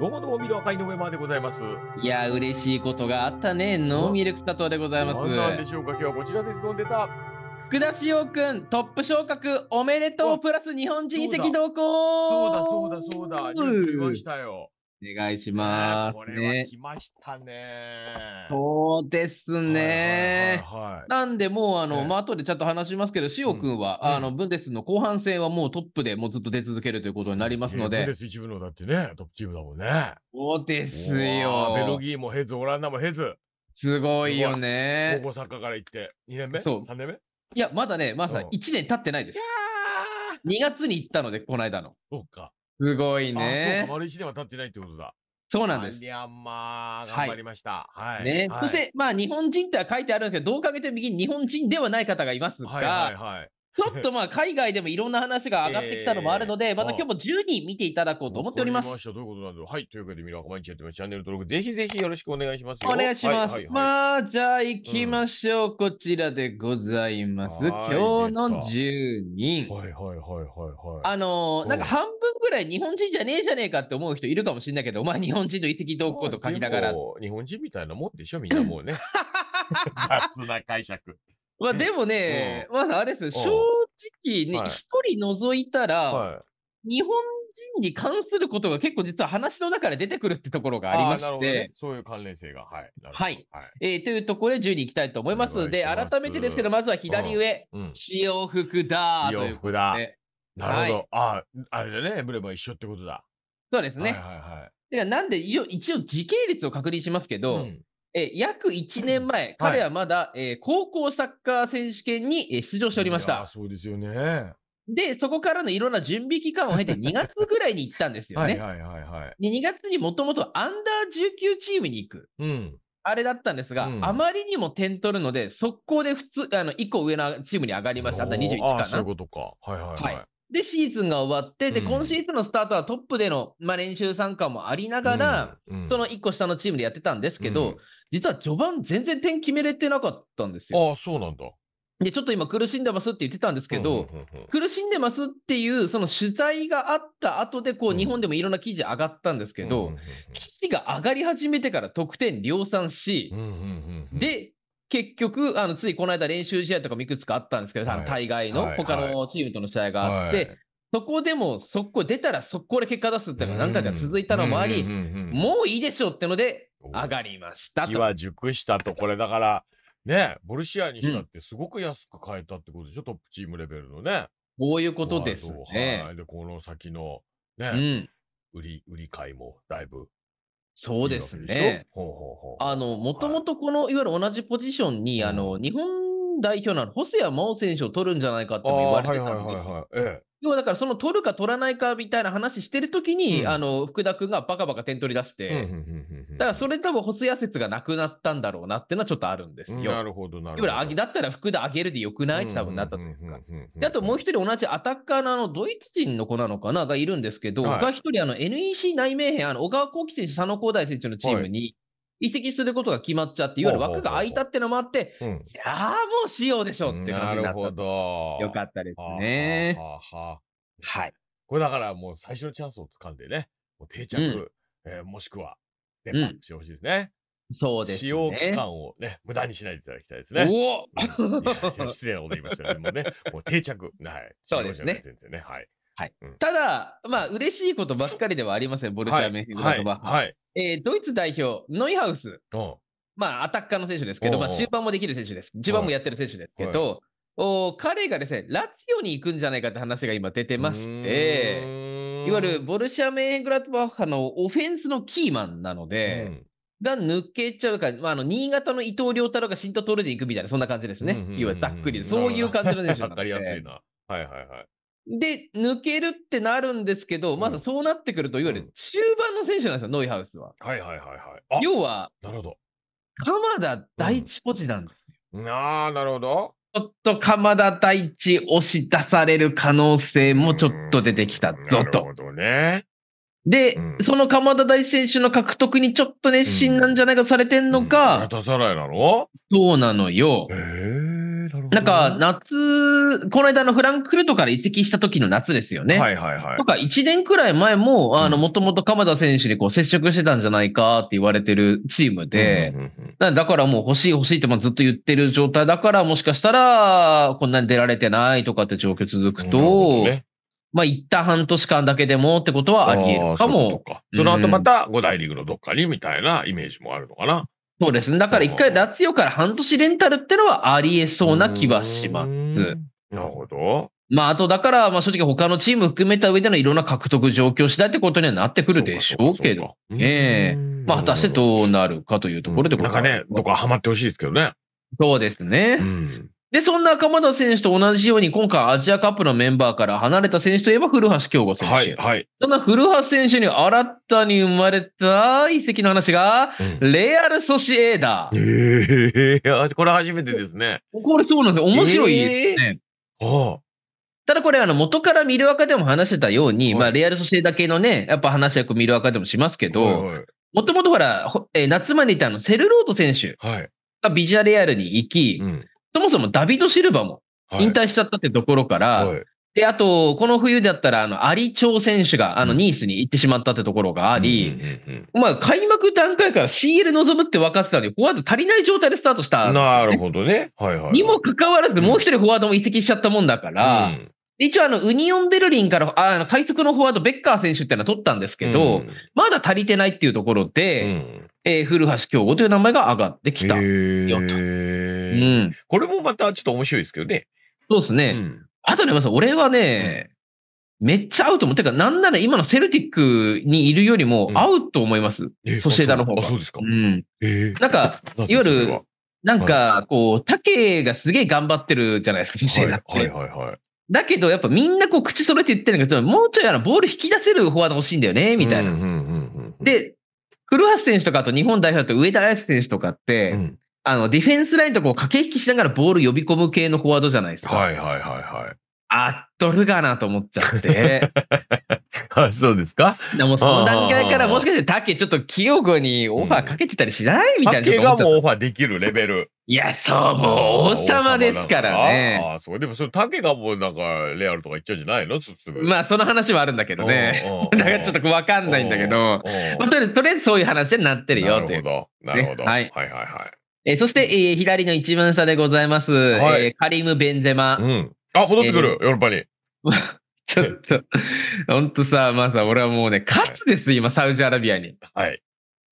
どうもどうもミル赤いの上ーでございます。いや嬉しいことがあったね。ノーミルク佐藤でございます。なんでしょうか。今日はこちらです。飲んでた。福田くん、トップ昇格おめでとうプラス日本人移籍同行そうだそうだそうだ。そうだそうううしたよ。お願いします、ね。これは来ましたね。そうですね。はいはいはい、なんで、もう、あの、ね、まあ、後でちゃんと話しますけど、しおくんは、うん、あの、ブンデスの後半戦はもうトップでもうずっと出続けるということになりますので。ブンデス一部のだってね、トップチームだもんね。そうですよ。ベルギーもヘズ、オランダもヘズ。すごいよね。高校サッカーから行って、2年目そう ?3 年目いや、まだね、まさ、あ、1年経ってないです。2月に行ったので、この間の。そうか。すごいね。あ丸1では立ってないってことだ。そうなんです。リアンマー、頑張りました。はい。はい、ね、はい、そして、まあ、日本人っては書いてあるんですけど、どうかけて右に日本人ではない方がいますが、はいはいはい、ちょっとまあ、海外でもいろんな話が上がってきたのもあるので、えー、また今日も10人見ていただこうと思っております。まどういうことなんだろう。はい。というわけで、皆さん、毎日やってます。チャンネル登録、ぜひぜひよろしくお願いしますお願いします。はいはいはい、まあ、じゃあ、行きましょう、うん。こちらでございます。今日の10人。はいはいはいはいはい。あのー、なんか半分らい日本人じゃねえじゃねえかって思う人いるかもしれないけど、お前日本人の遺跡どここと書きながら。日本人みたいなもんでしょ、みんなもうね。雑な解釈。まあでもね、まああれです正直ね、一、人除いたら、日本人に関することが結構実は話の中で出てくるってところがありまして、そういう関連性が。はい。はい。えー、というところで10に行きたいと思いますので、改めてですけど、まずは左上、潮福だというなるほど。ああれだね、ブレも一緒ってことだ。そうですね。はいはいはい、かなんで一応時系列を確認しますけど、うん、え約1年前、彼はまだ、はい、えー、高校サッカー選手権に出場しておりました。そうですよね。で、そこからのいろんな準備期間を経て2月ぐらいに行ったんですよね。はいはいはいはい、2月にもともとアンダー19チームに行く。うんあれだったんですが、うん、あまりにも点取るので、速攻で普通あの1個上のチームに上がりました、あと21かな。そういうことか。はいはい、はいはい、で、シーズンが終わって、で、今シーズンのスタートはトップでの、まあ、練習参加もありながら、その1個下のチームでやってたんですけど、実は序盤全然点決めれてなかったんですよ。ああ、そうなんだ。で、ちょっと今苦しんでますって言ってたんですけど、苦しんでますっていう、その取材があった後で、こう、日本でもいろんな記事上がったんですけど、記事が上がり始めてから得点量産し、で、結局、あの、ついこの間練習試合とかもいくつかあったんですけど、はい、大概の他のチームとの試合があって、はいはい、そこでも速攻出たら速攻で結果出すっていうのが何回か続いたのもあり、もういいでしょうってので、上がりましたと。は熟したと、これだから、ね、ボルシアにしたってすごく安く買えたってことでしょ、うん、トップチームレベルのね。こういうことですね。はい、で、この先のね、うん、売り、売り買いもだいぶそうですね。もともとこのいわゆる同じポジションに、うん、あの日本代表なの細谷真央選手を取るんじゃないかって言われてたんですよ。ええ要はだからその取るか取らないかみたいな話してるときに、うん、あの福田君がバカバカ点取り出して、だからそれ多分細谷説がなくなったんだろうなっていうのはちょっとあるんですよ。うん、なるほどなるほど。だったら福田上げるでよくないって多分なったというか。であともう一人同じアタッカーのあのドイツ人の子なのかながいるんですけど、はい、一人あの NEC 内名編あの小川幸輝選手佐野光大選手のチームに、はい移籍することが決まっちゃって、いわゆる枠が空いたってのもあって、じゃあもうしようでしょうって感じになった、なるほど。よかったですね。はあ、はあ、はい。これだからもう最初のチャンスを掴んでね、もう定着、うん、えー、もしくは、出発してほしいですね。うん、そうです、ね、使用期間をね、無駄にしないでいただきたいですね。お失礼なこと言いましたけどもね、もう定着。はい。そうですね。全然ね。はい。はい、ただ、まあ嬉しいことばっかりではありません、ボルシア・メンヘングラトバッハ、はいはい、えー、ドイツ代表、ノイハウス、まあ、アタッカーの選手ですけど、まあ、中盤もできる選手です、中盤もやってる選手ですけど、お彼がですね、ラツィオに行くんじゃないかって話が今出てまして、いわゆるボルシア・メンヘングラットバッハのオフェンスのキーマンなので、が抜けちゃうか、まあ、あの新潟の伊藤亮太郎が新とトルで行くみたいな、そんな感じですね。いわざっくり、そういう感じの選手になって。当 たりやすいな。はいはいはい。で、抜けるってなるんですけど、まだそうなってくると、いわゆる中盤の選手なんですよ、ノイハウスは。はいはいはいはい。要は、なるほど。鎌田大地ポジなんですよ。うん、ああ、なるほど。ちょっと鎌田大地押し出される可能性もちょっと出てきたぞと。ね、で、うん、その鎌田大地選手の獲得にちょっと熱心なんじゃないかとされてんのか。うん、出さないなのそうなのよ。へえ。なんか、夏、この間のフランクフルトから移籍した時の夏ですよね。はいはいはい。とか、1年くらい前も、あの、もともと鎌田選手にこう接触してたんじゃないかって言われてるチームで、だからもう欲しい欲しいってずっと言ってる状態だから、もしかしたら、こんなに出られてないとかって状況続くと、まあ、一旦半年間だけでもってことはあり得るかも。そかその後また五大リーグのどっかにみたいなイメージもあるのかな。そうですね。だから一回、夏用から半年レンタルってのはありえそうな気はします。なるほど。まあ、あとだから、まあ正直他のチーム含めた上でのいろんな獲得状況次第ってことにはなってくるでしょうけど、えね。まあ、果たしてどうなるかというところでございなんかね、どこかハマってほしいですけどね。そうですね。うんで、そんな鎌田選手と同じように、今回アジアカップのメンバーから離れた選手といえば古橋京吾選手。はい、はい。そんな古橋選手に新たに生まれた遺跡の話が、うん、レアル・ソシエーダ。ええー、これ初めてですね。これそうなんですよ。面白いですね。えー、あ。ただこれ、あの、元からミルアカでも話してたように、はい、まあ、レアル・ソシエダ系のね、やっぱ話はよくミルカでもしますけど、もともとほら、えー、夏までいたの、セルロート選手がビジャレアルに行き、うんそもそもダビド・シルバも引退しちゃったってところから、はい、で、あと、この冬だったら、アリ・チョウ選手が、あの、ニースに行ってしまったってところがあり、お前、開幕段階から CL 望むって分かってたのに、フォワード足りない状態でスタートした、ね、なるほどね。はいはい、はい、にもかかわらず、もう一人フォワードも移籍しちゃったもんだから、うん一応、あの、ウニオンベルリンから、あの、快速のフォワード、ベッカー選手ってのは取ったんですけど、うん、まだ足りてないっていうところで、えー、古橋京吾という名前が上がってきたよと。うん、これもまたちょっと面白いですけどね。そうですね。うん、あとね、まず俺はね、うん、めっちゃ合うと思う。てか、なんなら今のセルティックにいるよりも合うと思います。うん、ソシエダの方が。あ、そうですか。うん。えなんか、いわゆる、なんか、こう、竹がすげえ頑張ってるじゃないですか、ソシエダって。はいはいはい。だけど、やっぱみんなこう口揃えて言ってるんだけど、もうちょいあのボール引き出せるフォワード欲しいんだよね、みたいな。で、古橋選手とか、あと日本代表だと上田綺世選手とかって、うん、あの、ディフェンスラインとこう駆け引きしながらボール呼び込む系のフォワードじゃないですか。はいはいはいはい。あっとるがなと思っちゃって。あ、そうですかでもその段階からもしかしてタケちょっと清子にオファーかけてたりしない、みたいな。タケがもうオファーできるレベル。いや、そう、もう王様ですからね。ああ、そう。でもそれタケがもうなんかレアルとか言っちゃうんじゃないのまあその話はあるんだけどね。だからちょっとわかんないんだけど、まあ、とりあえずとりあえずそういう話になってるよという。なるほど。なるほど。ね、はい、はいはいはいえー、そして、えー、左の一番下でございます、はい、えー、カリム・ベンゼマ。うん、あ、戻ってくる、えー、ヨーロッパに。ちょっと、ほんとさ、まあさ、俺はもうね、勝つです、今、サウジアラビアに。はい。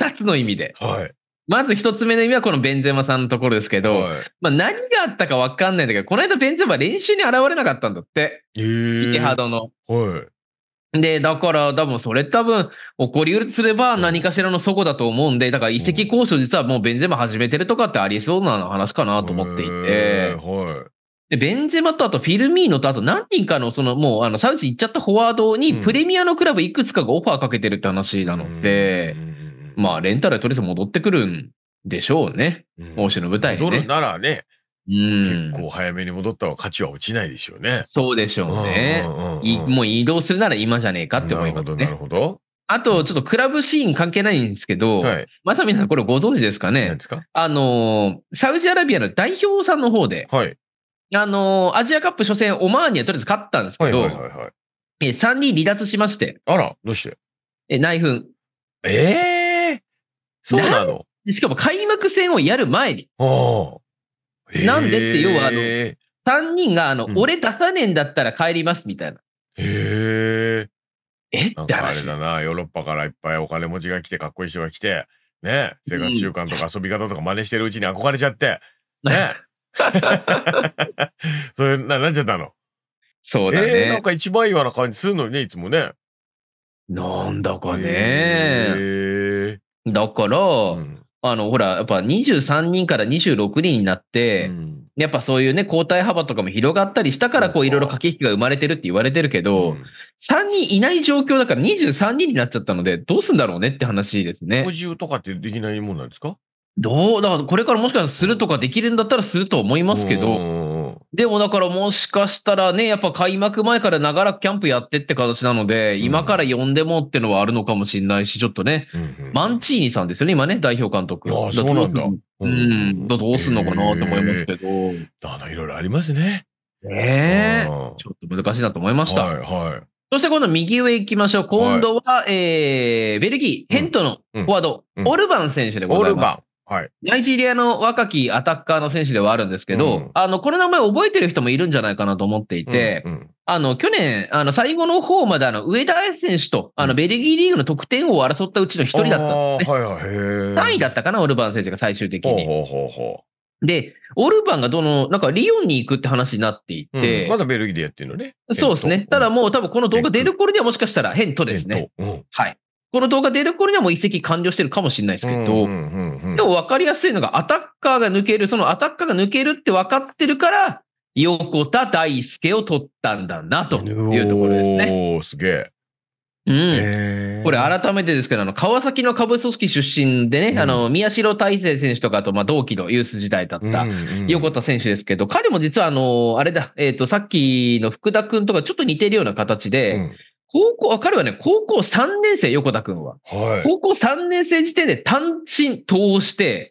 二つの意味で。はい。まず一つ目の意味はこのベンゼマさんのところですけど、はい。まあ何があったかわかんないんだけど、この間ベンゼマ練習に現れなかったんだって、えイテハードの。はい。で、だから多分それ多分起こりうるとすれば何かしらの祖齬だと思うんで、だから移籍交渉実はもうベンゼマ始めてるとかってありそうな話かなと思っていて、はい。で、ベンゼマとあとフィルミーノとあと何人かのそのもうあのサウジ行っちゃったフォワードにプレミアのクラブいくつかがオファーかけてるって話なので、うん、まあレンタルとりあえず戻ってくるんでしょうね。うん、の舞台に、ね。戻るならね、うん、結構早めに戻ったら価値は落ちないでしょうね。そうでしょうね。もう移動するなら今じゃねえかって思いますね。なるほど、なるほど。あと、ちょっとクラブシーン関係ないんですけど、はい、まさみさん、これご存知ですかねですかあの、サウジアラビアの代表さんの方で、はい、あのー、アジアカップ初戦、オマーンにはとりあえず勝ったんですけど、はいはいはいはい、え3人離脱しまして、あら、どうしてえ内紛。ええー、そうなのしかも開幕戦をやる前に。あえー、なんでって、要はあの、3人があの、うん、俺出さねえんだったら帰りますみたいな。へえ。えってあれだな、ヨーロッパからいっぱいお金持ちが来て、かっこいい人が来て、ね、生活習慣とか遊び方とか真似してるうちに憧れちゃって、ね。それな、なんちゃったのそうだね。えー、なんか一番岩な感じするのにね、いつもね。なんだかね。えだから、うん、あの、ほら、やっぱ23人から26人になって、うん、やっぱそういうね、交代幅とかも広がったりしたから、こう、いろいろ駆け引きが生まれてるって言われてるけど、うん、3人いない状況だから23人になっちゃったので、どうすんだろうねって話ですね。補充とかってできないもんなんですかどう、だからこれからもしかしたらするとかできるんだったらすると思いますけど、でもだからもしかしたらね、やっぱ開幕前から長らくキャンプやってって形なので、今から呼んでもってのはあるのかもしれないし、ちょっとね、マンチーニさんですよね、今ね、代表監督。ああ、そうなんだ。うん、どうすんのかなと思いますけど。だだいろいろありますね。ええ、ちょっと難しいなと思いました。はいはい。そして今度右上行きましょう。今度は、はい、えー、ベルギー、ヘントのフォワード、うんうん、オルバン選手でございます。オルバはい、ナイジェリアの若きアタッカーの選手ではあるんですけど、うん、あの、この名前覚えてる人もいるんじゃないかなと思っていて、うんうん、あの、去年、あの、最後の方まであの、上田愛選手と、あの、ベルギーリーグの得点王を争ったうちの一人だったんですね。はいはい、3位だったかな、オルバン選手が最終的に。ほうほうほうで、オルバンがどの、なんかリオンに行くって話になっていて。うん、まだベルギーでやってるのね。そうですね。ただもう多分この動画出る頃にはもしかしたら変とですね。うん、はい。この動画出る頃にはもう移籍完了してるかもしれないですけど、でも分かりやすいのが、アタッカーが抜ける、そのアタッカーが抜けるって分かってるから、横田大輔を取ったんだなというところですね。おすげえ。うん、これ改めてですけど、あの川崎の下部組織出身でね、うん、あの宮代大成選手とかとまあ同期のユース時代だった横田選手ですけど、うんうん、彼も実はあの、あれだ、えっ、ー、と、さっきの福田君とかちょっと似てるような形で、うん、高校、わかるわね。高校3年生、横田くんは。はい、高校3年生時点で単身通して、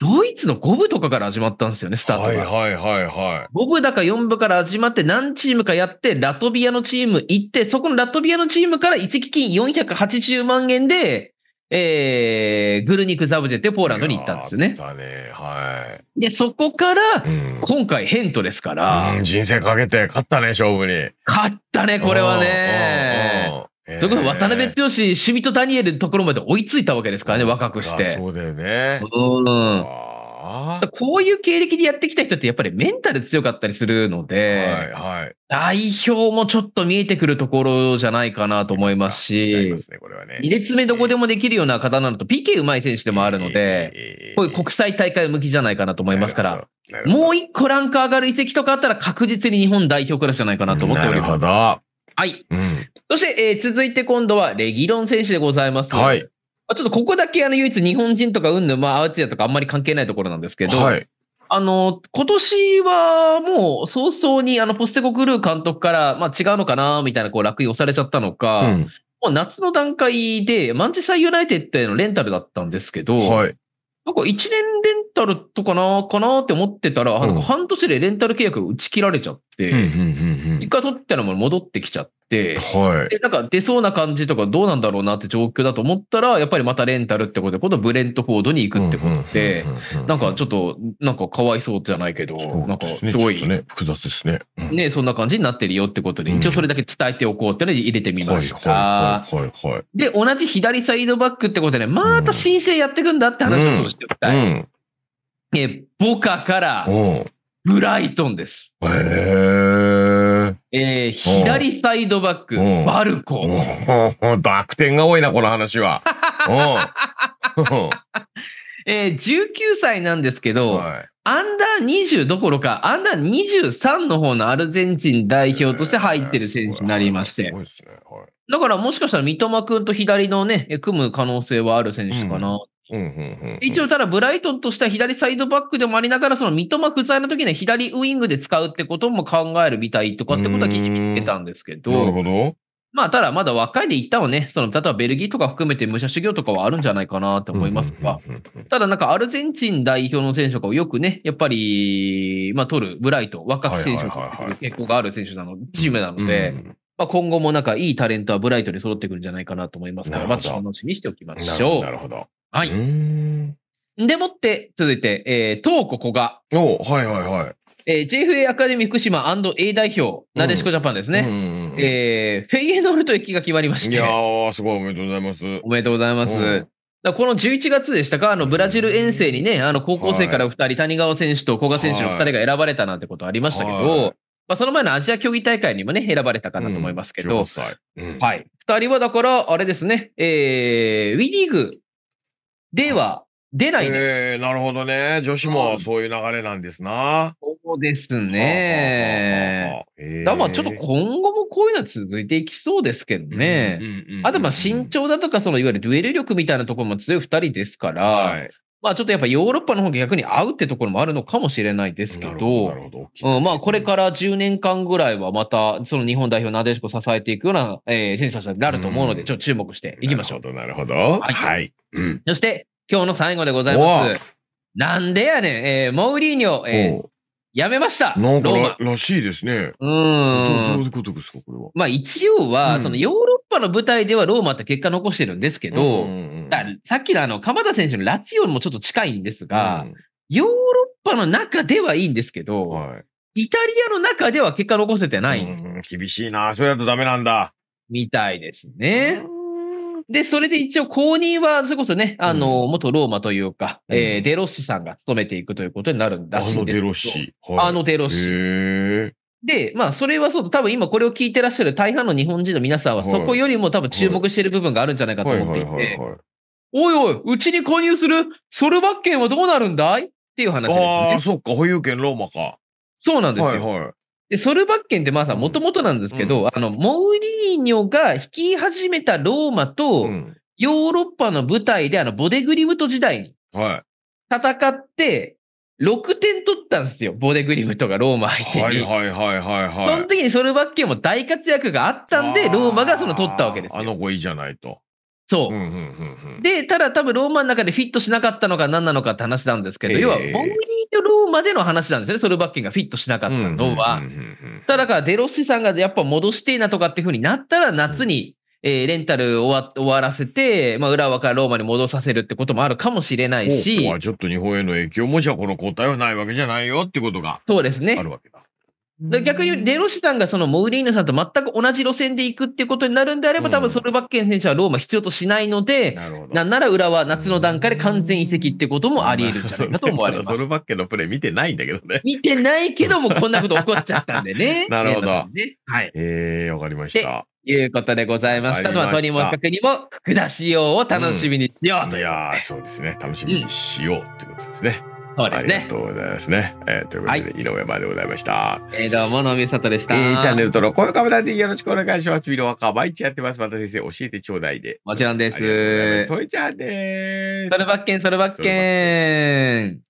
ドイツの5部とかから始まったんですよね、スタートが。はいはいはいはい。5部だか4部から始まって何チームかやって、ラトビアのチーム行って、そこのラトビアのチームから移籍金480万円で、えー、グルニク・ザブジェってポーランドに行ったんですよね。だね、はい。で、そこから、今回ヘントですから、うんうん、人生かけて勝ったね、勝負に。勝ったね、これはね。いうこで、渡辺剛、シュミット・ダニエルのところまで追いついたわけですからね、若くして。そうだよね。うん。こういう経歴でやってきた人ってやっぱりメンタル強かったりするので、はいはい、代表もちょっと見えてくるところじゃないかなと思いますし、すね、これはね、2列目どこでもできるような方なのと、PK うまい選手でもあるので、こういう国際大会向きじゃないかなと思いますから、もう一個ランク上がる移籍とかあったら確実に日本代表クラスじゃないかなと思っております。はい。うん、そして、えー、続いて今度はレギロン選手でございます。はい。ちょっとここだけあの唯一日本人とかうんぬまあ、アウツヤとかあんまり関係ないところなんですけど、はい、あの、今年はもう早々にあのポステコ・クルー監督から、まあ違うのかな、みたいなこう楽印押されちゃったのか、うん、もう夏の段階でマンチェスター・ユナイテッドへのレンタルだったんですけど、はい、なんか1年連タルとかな、かなって思ってたら、うん、半年でレンタル契約打ち切られちゃって、一回取ったのも戻ってきちゃって、はい、で、なんか出そうな感じとかどうなんだろうなって状況だと思ったら、やっぱりまたレンタルってことで、今度ブレントフォードに行くってことで、なんかちょっと、なんかかわいそうじゃないけど、ね、なんかすごい。ね、複雑ですね。うん、ね、そんな感じになってるよってことで、一応それだけ伝えておこうっての入れてみました。で、同じ左サイドバックってことでまた申請やってくんだって話をしておきたい。うんえボカからブライトンです。へえー、左サイドバック、バルコ。濁点が多いな、この話は。えー、19歳なんですけど、はい、アンダー20どころか、アンダー23の方のアルゼンチン代表として入ってる選手になりまして。だからもしかしたら三笘君と左のね、組む可能性はある選手かなうんうんうんうん、一応、ただブライトンとしては左サイドバックでもありながら、その三笘不在の時には左ウイングで使うってことも考えるみたいとかってことは記事見つけたんですけど、なるほどまあ、ただまだ若いでったはね、その例えばベルギーとか含めて武者修行とかはあるんじゃないかなと思いますが、うんうんうんうん、ただなんかアルゼンチン代表の選手がよくね、やっぱり、まあ、取るブライト、若く選手と結構がある選手なの、はいはいはいはい、チームなので、うんまあ、今後もなんかいいタレントはブライトで揃ってくるんじゃないかなと思いますから、まず楽しみにしておきましょう。なるほど。はい。でもって、続いて、えー、とうここが。おはいはいはい。えー、JFA アカデミー福島 &A 代表、なでしこジャパンですね。えフェイエノールト行きが決まりまして。いやー、すごいおめでとうございます。おめでとうございます。この11月でしたか、あのブラジル遠征にね、あの高校生から2人、はい、谷川選手と古賀選手の2人が選ばれたなんてことありましたけど、はい、まあ、その前のアジア競技大会にもね、選ばれたかなと思いますけど、うんうん、はい、2人はだから、あれですね、えー、ウィリーグでは出ないね。えー、なるほどね。女子もそういう流れなんですな。そうですね。だまあちょっと今後もこういうのは続いていきそうですけどね。あとまあ身長だとか、そのいわゆるデュエル力みたいなところも強い2人ですから、はい、まあちょっとやっぱヨーロッパの方が逆に合うってところもあるのかもしれないですけど、まあこれから10年間ぐらいはまたその日本代表なでしこ支えていくような、えー、選手たちになると思うので、ちょっと注目していきましょう。なるほど、なるほど。はい。うん、そして、今日の最後でございます。なんでやねん、えー、モウリーニョ、えー、やめました。なんからしいですね。うん。まあ一応は、うん、そのヨーロッパの舞台ではローマって結果残してるんですけど、うんさっきのあの、鎌田選手のラツィオもちょっと近いんですが、うん、ヨーロッパの中ではいいんですけど、はい、イタリアの中では結果残せてない。厳しいな。それだとダメなんだ。みたいですね。で、それで一応公認は、それこそね、あの、元ローマというか、うん、えー、デロッシさんが務めていくということになるしいんですけど。あのデロッシ。はい、あのデロッシ。で、まあ、それはそう、多分今これを聞いてらっしゃる大半の日本人の皆さんは、そこよりも多分注目している部分があるんじゃないかと思っていて、おいおい、うちに購入するソルバッケンはどうなるんだいっていう話です、ね。ああ、そっか、保有権ローマか。そうなんですよ。はいはい、でソルバッケンってまあさ、もともとなんですけど、うん、あの、モーリーニョが引き始めたローマと、うん、ヨーロッパの舞台で、あの、ボデグリムト時代に、戦って、6点取ったんですよ、ボデグリムトがローマ相手に。はいはいはいはいはい。その時にソルバッケンも大活躍があったんで、ローマがその取ったわけですあの子いいじゃないと。そう。で、ただ多分ローマの中でフィットしなかったのか何なのかって話なんですけど、えー、要は、ボンリーとローマでの話なんですね、ソルバッキンがフィットしなかったのは。ただから、デロッシさんがやっぱ戻してなとかっていうふうになったら、夏に、えー、レンタル終わ終わらせて、まあ、浦和からローマに戻させるってこともあるかもしれないし。ちょっと日本への影響もじゃあこの答えはないわけじゃないよってことが。そうですね。あるわけだ。逆にデロシさんがそのモウリーヌさんと全く同じ路線で行くっていうことになるんであれば、多分ソルバッケン選手はローマ必要としないので、うん、なんなら裏は夏の段階で完全移籍ってこともあり得るんじゃないかと思われます。ソルバッケンのプレー見てないんだけどね。見てないけども、こんなこと起こっちゃったんでね。なるほど。ね、はい。ええー、わかりました。ということでございましたのは、とにもかくにも福田仕様を楽しみにしようと、うん、いやそうですね。楽しみにしようってことですね。うんそうですね。ありがとうございますね。えー、ということで、はい、井上までございました。えー、どうも、のみさとでした。えー、チャンネル登録、高評価もぜひよろしくお願いします。ビロワカ、毎日やってます。また先生、教えてちょうだいで。もちろんです。それじゃあねー。ソルバッケン、ソルバッケン。